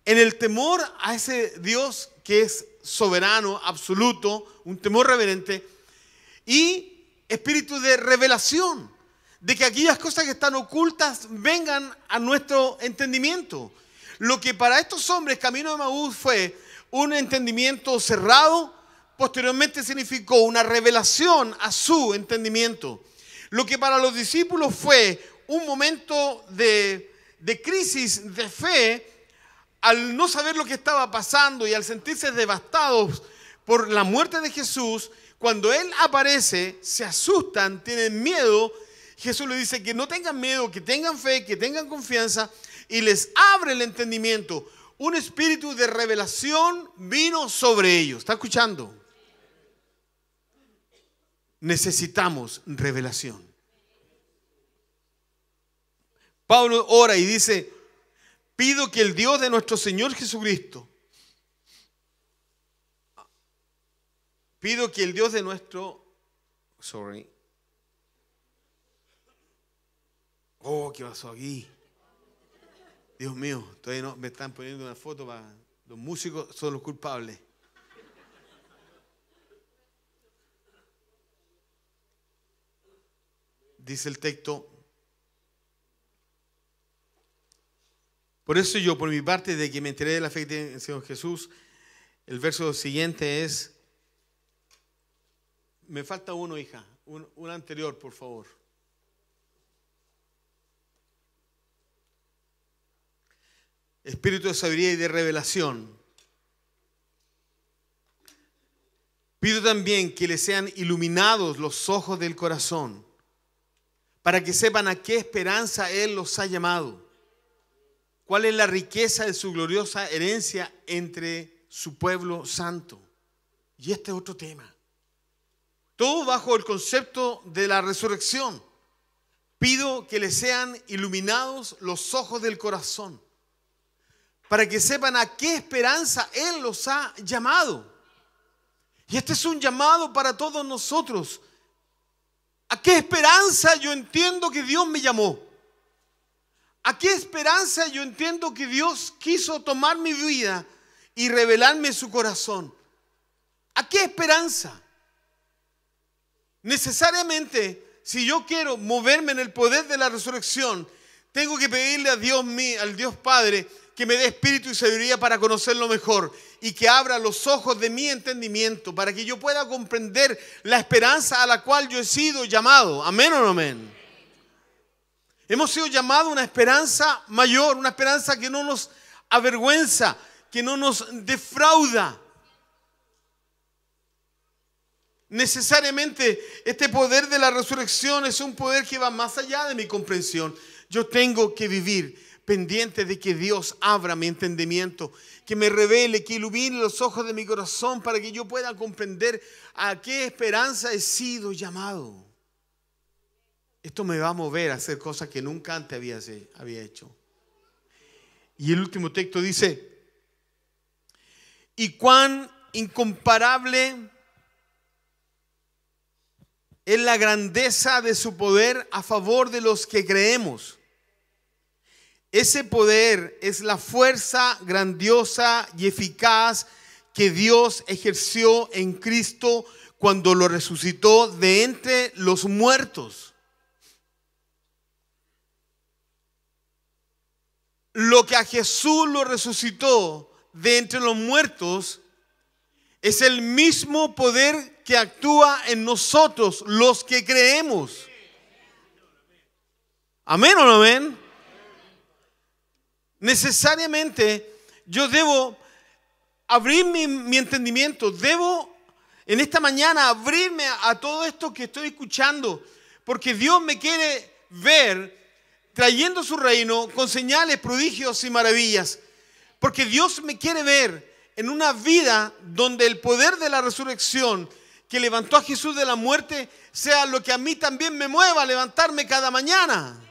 en el temor a ese Dios que es soberano, absoluto, un temor reverente, y espíritu de revelación, de que aquellas cosas que están ocultas vengan a nuestro entendimiento. Lo que para estos hombres Camino de Maús fue un entendimiento cerrado, posteriormente significó una revelación a su entendimiento. Lo que para los discípulos fue un momento de, crisis de fe al no saber lo que estaba pasando y al sentirse devastados por la muerte de Jesús, cuando Él aparece, se asustan, tienen miedo. Jesús le dice que no tengan miedo, que tengan fe, que tengan confianza y les abre el entendimiento. Un espíritu de revelación vino sobre ellos. ¿Está escuchando? necesitamos revelación. Pablo ora y dice, pido que el Dios de nuestro Señor Jesucristo, pido que el Dios de nuestro, sorry, oh, ¿qué pasó aquí? Dios mío, todavía no, me están poniendo una foto para los músicos, son los culpables. dice el texto. Por eso yo, por mi parte, de que me enteré de la fe de Señor Jesús, el verso siguiente es, me falta uno, hija, un, un anterior, por favor. Espíritu de sabiduría y de revelación. Pido también que le sean iluminados los ojos del corazón para que sepan a qué esperanza Él los ha llamado, cuál es la riqueza de su gloriosa herencia entre su pueblo santo. Y este otro tema. Todo bajo el concepto de la resurrección. Pido que le sean iluminados los ojos del corazón, para que sepan a qué esperanza Él los ha llamado. Y este es un llamado para todos nosotros, ¿A qué esperanza yo entiendo que Dios me llamó? ¿A qué esperanza yo entiendo que Dios quiso tomar mi vida y revelarme su corazón? ¿A qué esperanza? Necesariamente, si yo quiero moverme en el poder de la resurrección, tengo que pedirle a Dios, mío, al Dios Padre, que me dé espíritu y sabiduría para conocerlo mejor y que abra los ojos de mi entendimiento para que yo pueda comprender la esperanza a la cual yo he sido llamado. Amén o no amén. Hemos sido llamados a una esperanza mayor, una esperanza que no nos avergüenza, que no nos defrauda. Necesariamente este poder de la resurrección es un poder que va más allá de mi comprensión. Yo tengo que vivir pendiente de que Dios abra mi entendimiento, que me revele, que ilumine los ojos de mi corazón para que yo pueda comprender a qué esperanza he sido llamado. Esto me va a mover a hacer cosas que nunca antes había, hecho. Y el último texto dice, y cuán incomparable es la grandeza de su poder a favor de los que creemos ese poder es la fuerza grandiosa y eficaz que Dios ejerció en Cristo cuando lo resucitó de entre los muertos. Lo que a Jesús lo resucitó de entre los muertos es el mismo poder que actúa en nosotros, los que creemos. Amén o no amén necesariamente yo debo abrir mi, entendimiento, debo en esta mañana abrirme a, todo esto que estoy escuchando, porque Dios me quiere ver trayendo su reino con señales, prodigios y maravillas, porque Dios me quiere ver en una vida donde el poder de la resurrección que levantó a Jesús de la muerte sea lo que a mí también me mueva a levantarme cada mañana.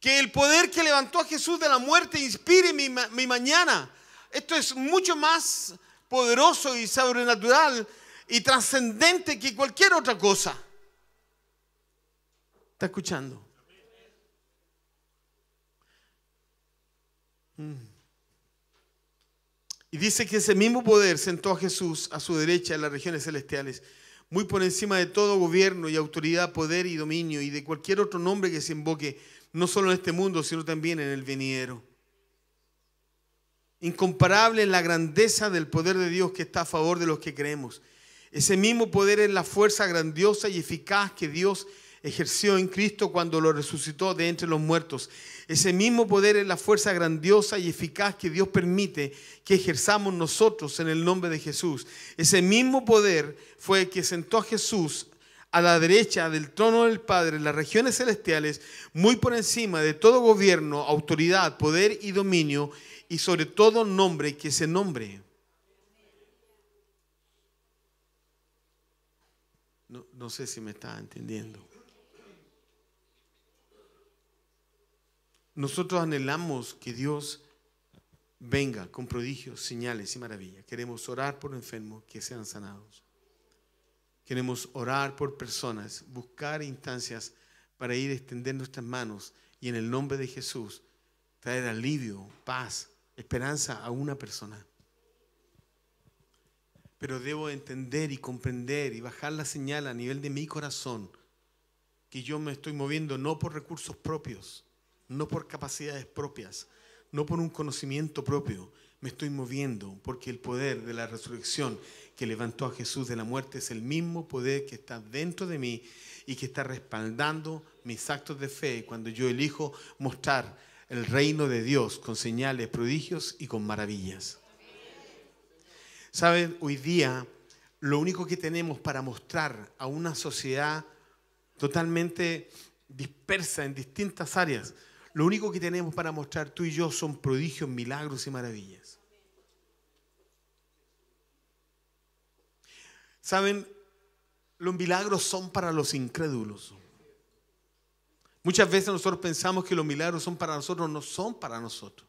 Que el poder que levantó a Jesús de la muerte inspire mi, mañana. Esto es mucho más poderoso y sobrenatural y trascendente que cualquier otra cosa. ¿Está escuchando? Mm. Y dice que ese mismo poder sentó a Jesús a su derecha en las regiones celestiales, muy por encima de todo gobierno y autoridad, poder y dominio y de cualquier otro nombre que se invoque no solo en este mundo, sino también en el viniero. Incomparable es la grandeza del poder de Dios que está a favor de los que creemos. Ese mismo poder es la fuerza grandiosa y eficaz que Dios ejerció en Cristo cuando lo resucitó de entre los muertos. Ese mismo poder es la fuerza grandiosa y eficaz que Dios permite que ejerzamos nosotros en el nombre de Jesús. Ese mismo poder fue el que sentó a Jesús a la derecha del trono del Padre en las regiones celestiales, muy por encima de todo gobierno, autoridad, poder y dominio, y sobre todo nombre que se nombre. No, no sé si me está entendiendo. Nosotros anhelamos que Dios venga con prodigios, señales y maravillas. Queremos orar por enfermos que sean sanados. Queremos orar por personas, buscar instancias para ir extendiendo nuestras manos y en el nombre de Jesús traer alivio, paz, esperanza a una persona. Pero debo entender y comprender y bajar la señal a nivel de mi corazón que yo me estoy moviendo no por recursos propios, no por capacidades propias, no por un conocimiento propio, me estoy moviendo porque el poder de la resurrección que levantó a Jesús de la muerte es el mismo poder que está dentro de mí y que está respaldando mis actos de fe cuando yo elijo mostrar el reino de Dios con señales, prodigios y con maravillas. Saben, hoy día lo único que tenemos para mostrar a una sociedad totalmente dispersa en distintas áreas, lo único que tenemos para mostrar tú y yo son prodigios, milagros y maravillas. Saben, los milagros son para los incrédulos. Muchas veces nosotros pensamos que los milagros son para nosotros, no son para nosotros.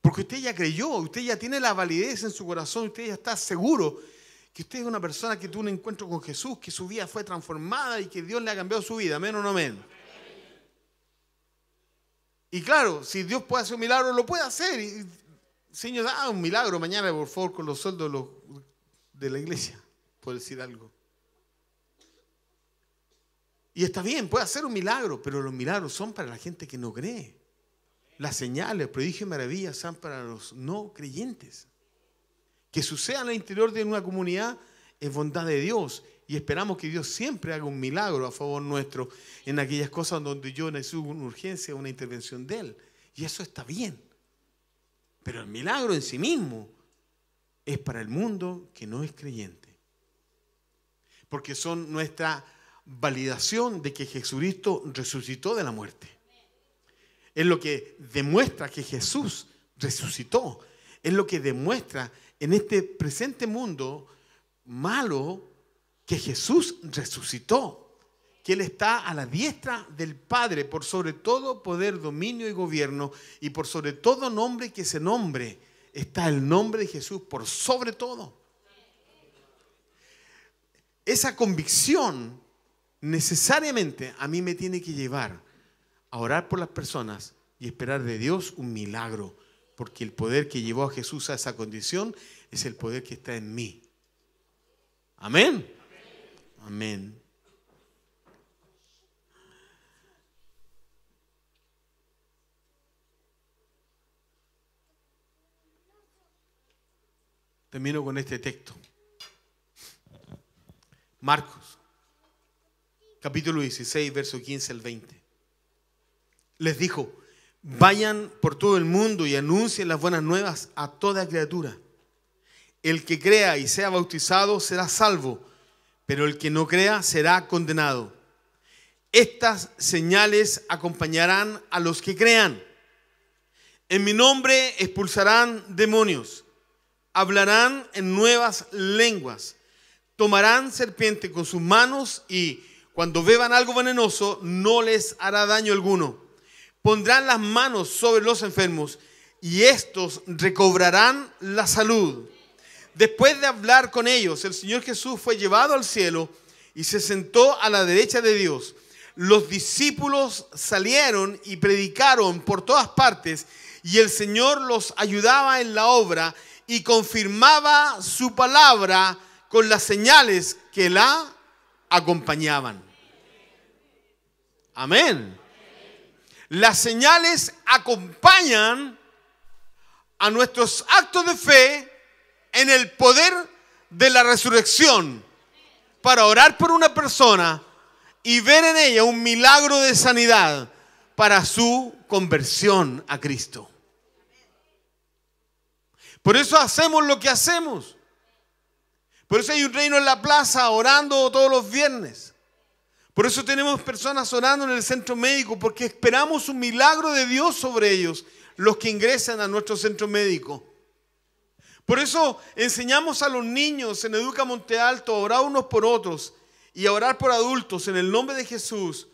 Porque usted ya creyó, usted ya tiene la validez en su corazón, usted ya está seguro que usted es una persona que tuvo un encuentro con Jesús, que su vida fue transformada y que Dios le ha cambiado su vida, menos o no menos. Y claro, si Dios puede hacer un milagro, lo puede hacer. señor, ah, un milagro mañana, por favor, con los sueldos de la iglesia por decir algo. Y está bien, puede hacer un milagro, pero los milagros son para la gente que no cree. Las señales, prodigios y maravillas son para los no creyentes. Que suceda en el interior de una comunidad es bondad de Dios y esperamos que Dios siempre haga un milagro a favor nuestro en aquellas cosas donde yo necesito una urgencia, una intervención de Él. Y eso está bien. Pero el milagro en sí mismo es para el mundo que no es creyente porque son nuestra validación de que Jesucristo resucitó de la muerte. Es lo que demuestra que Jesús resucitó. Es lo que demuestra en este presente mundo malo que Jesús resucitó. Que Él está a la diestra del Padre por sobre todo poder, dominio y gobierno y por sobre todo nombre que se nombre. Está el nombre de Jesús por sobre todo esa convicción necesariamente a mí me tiene que llevar a orar por las personas y esperar de Dios un milagro, porque el poder que llevó a Jesús a esa condición es el poder que está en mí. Amén. Amén. Termino con este texto. Marcos, capítulo 16, verso 15 al 20. Les dijo, vayan por todo el mundo y anuncien las buenas nuevas a toda criatura. El que crea y sea bautizado será salvo, pero el que no crea será condenado. Estas señales acompañarán a los que crean. En mi nombre expulsarán demonios, hablarán en nuevas lenguas tomarán serpiente con sus manos y cuando beban algo venenoso no les hará daño alguno. Pondrán las manos sobre los enfermos y estos recobrarán la salud. Después de hablar con ellos, el Señor Jesús fue llevado al cielo y se sentó a la derecha de Dios. Los discípulos salieron y predicaron por todas partes y el Señor los ayudaba en la obra y confirmaba su palabra con las señales que la acompañaban. Amén. Las señales acompañan a nuestros actos de fe en el poder de la resurrección para orar por una persona y ver en ella un milagro de sanidad para su conversión a Cristo. Por eso hacemos lo que hacemos. Por eso hay un reino en la plaza orando todos los viernes. Por eso tenemos personas orando en el centro médico, porque esperamos un milagro de Dios sobre ellos, los que ingresan a nuestro centro médico. Por eso enseñamos a los niños en Educa Monte Alto a orar unos por otros y a orar por adultos en el nombre de Jesús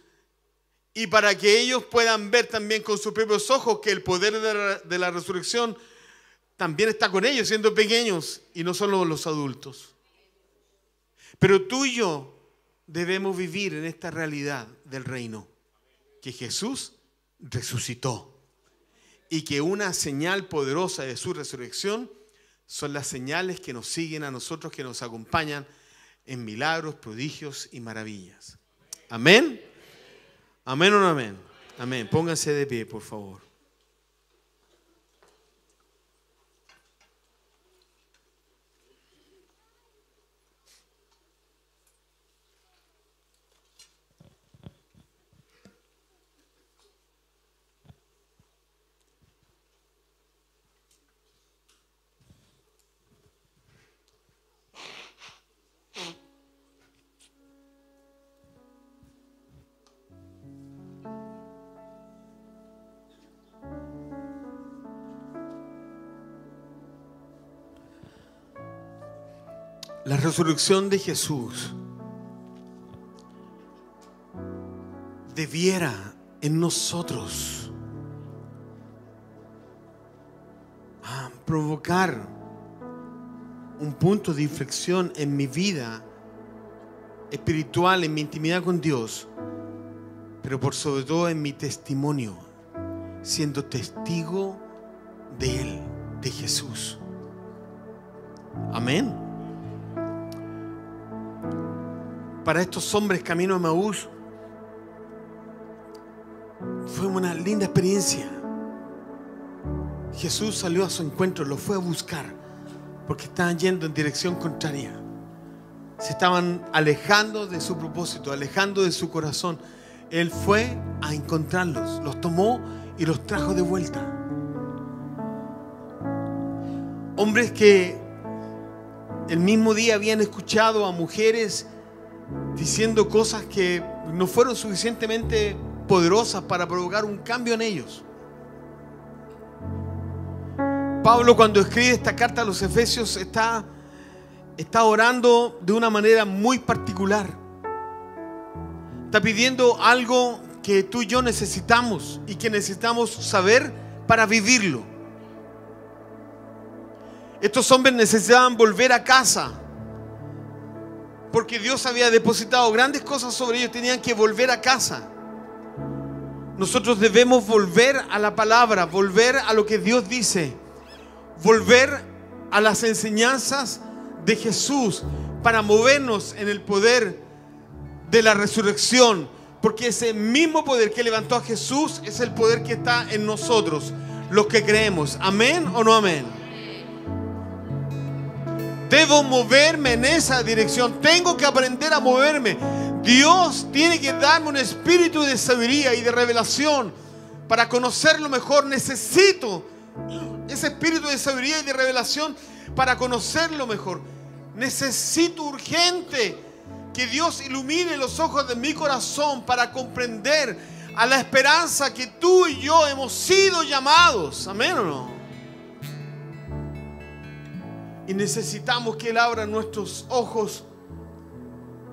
y para que ellos puedan ver también con sus propios ojos que el poder de la, de la resurrección también está con ellos siendo pequeños y no solo los adultos. Pero tú y yo debemos vivir en esta realidad del reino, que Jesús resucitó y que una señal poderosa de su resurrección son las señales que nos siguen a nosotros, que nos acompañan en milagros, prodigios y maravillas. Amén. Amén o no amén. Amén. Pónganse de pie, por favor. La resurrección de Jesús debiera en nosotros ah, provocar un punto de inflexión en mi vida espiritual, en mi intimidad con Dios, pero por sobre todo en mi testimonio, siendo testigo de Él, de Jesús. Amén. para estos hombres camino a Maús fue una linda experiencia. Jesús salió a su encuentro, lo fue a buscar, porque estaban yendo en dirección contraria. Se estaban alejando de su propósito, alejando de su corazón. Él fue a encontrarlos, los tomó y los trajo de vuelta. Hombres que el mismo día habían escuchado a mujeres diciendo cosas que no fueron suficientemente poderosas para provocar un cambio en ellos. Pablo cuando escribe esta carta a los Efesios está, está orando de una manera muy particular. Está pidiendo algo que tú y yo necesitamos y que necesitamos saber para vivirlo. Estos hombres necesitaban volver a casa porque Dios había depositado grandes cosas sobre ellos, tenían que volver a casa. Nosotros debemos volver a la palabra, volver a lo que Dios dice, volver a las enseñanzas de Jesús para movernos en el poder de la resurrección, porque ese mismo poder que levantó a Jesús es el poder que está en nosotros, los que creemos. Amén o no amén. Debo moverme en esa dirección. Tengo que aprender a moverme. Dios tiene que darme un espíritu de sabiduría y de revelación para conocerlo mejor. Necesito ese espíritu de sabiduría y de revelación para conocerlo mejor. Necesito urgente que Dios ilumine los ojos de mi corazón para comprender a la esperanza que tú y yo hemos sido llamados. Amén o no. Y necesitamos que Él abra nuestros ojos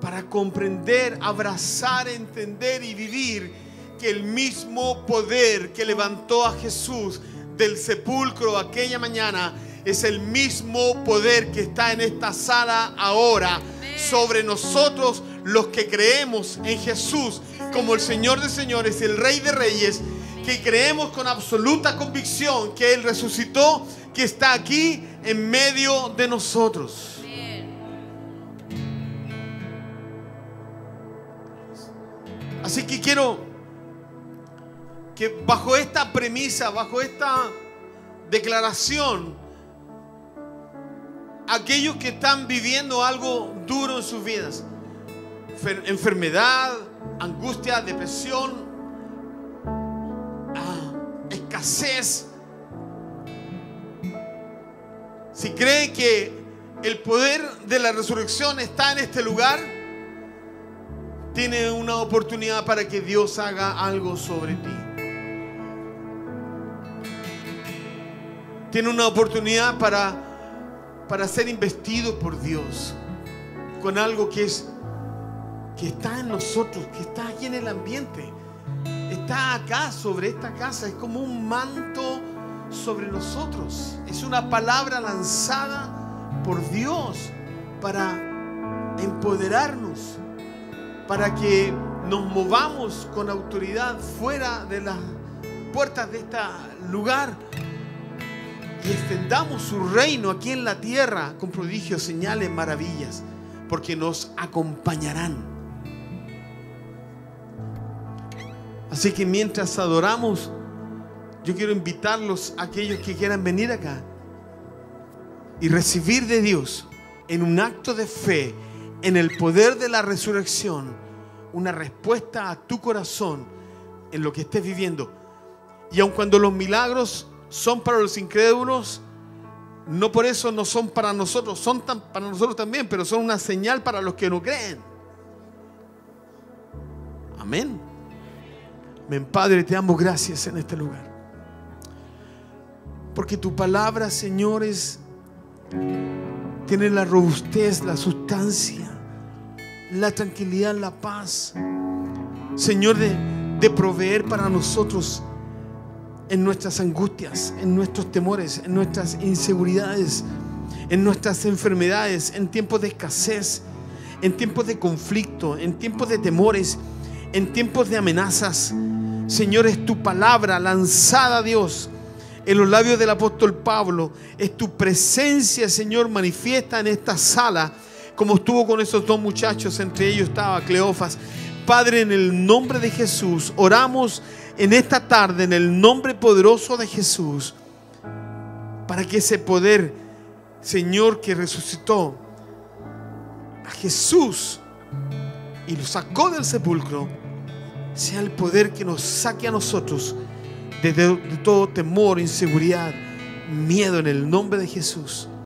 para comprender, abrazar, entender y vivir que el mismo poder que levantó a Jesús del sepulcro aquella mañana es el mismo poder que está en esta sala ahora sobre nosotros los que creemos en Jesús como el Señor de señores, y el Rey de reyes que creemos con absoluta convicción que Él resucitó, que está aquí en medio de nosotros. Así que quiero que bajo esta premisa, bajo esta declaración, aquellos que están viviendo algo duro en sus vidas, enfermedad, angustia, depresión, si cree que el poder de la resurrección está en este lugar, tiene una oportunidad para que Dios haga algo sobre ti. Tiene una oportunidad para, para ser investido por Dios con algo que es que está en nosotros, que está aquí en el ambiente está acá sobre esta casa, es como un manto sobre nosotros. Es una palabra lanzada por Dios para empoderarnos, para que nos movamos con autoridad fuera de las puertas de este lugar y extendamos su reino aquí en la tierra con prodigios, señales, maravillas, porque nos acompañarán Así que mientras adoramos, yo quiero invitarlos a aquellos que quieran venir acá y recibir de Dios en un acto de fe, en el poder de la resurrección, una respuesta a tu corazón en lo que estés viviendo. Y aun cuando los milagros son para los incrédulos, no por eso no son para nosotros, son para nosotros también, pero son una señal para los que no creen. Amén. Padre, te damos gracias en este lugar. Porque tu palabra, señores tiene la robustez, la sustancia, la tranquilidad, la paz. Señor, de proveer para nosotros en nuestras angustias, en nuestros temores, en nuestras inseguridades, en nuestras enfermedades, en tiempos de escasez, en tiempos de conflicto, en tiempos de temores en tiempos de amenazas. Señor, es tu palabra lanzada, a Dios, en los labios del apóstol Pablo. Es tu presencia, Señor, manifiesta en esta sala, como estuvo con esos dos muchachos, entre ellos estaba Cleofas. Padre, en el nombre de Jesús, oramos en esta tarde, en el nombre poderoso de Jesús, para que ese poder, Señor, que resucitó a Jesús y lo sacó del sepulcro, sea el poder que nos saque a nosotros de, todo temor, inseguridad, miedo en el nombre de Jesús.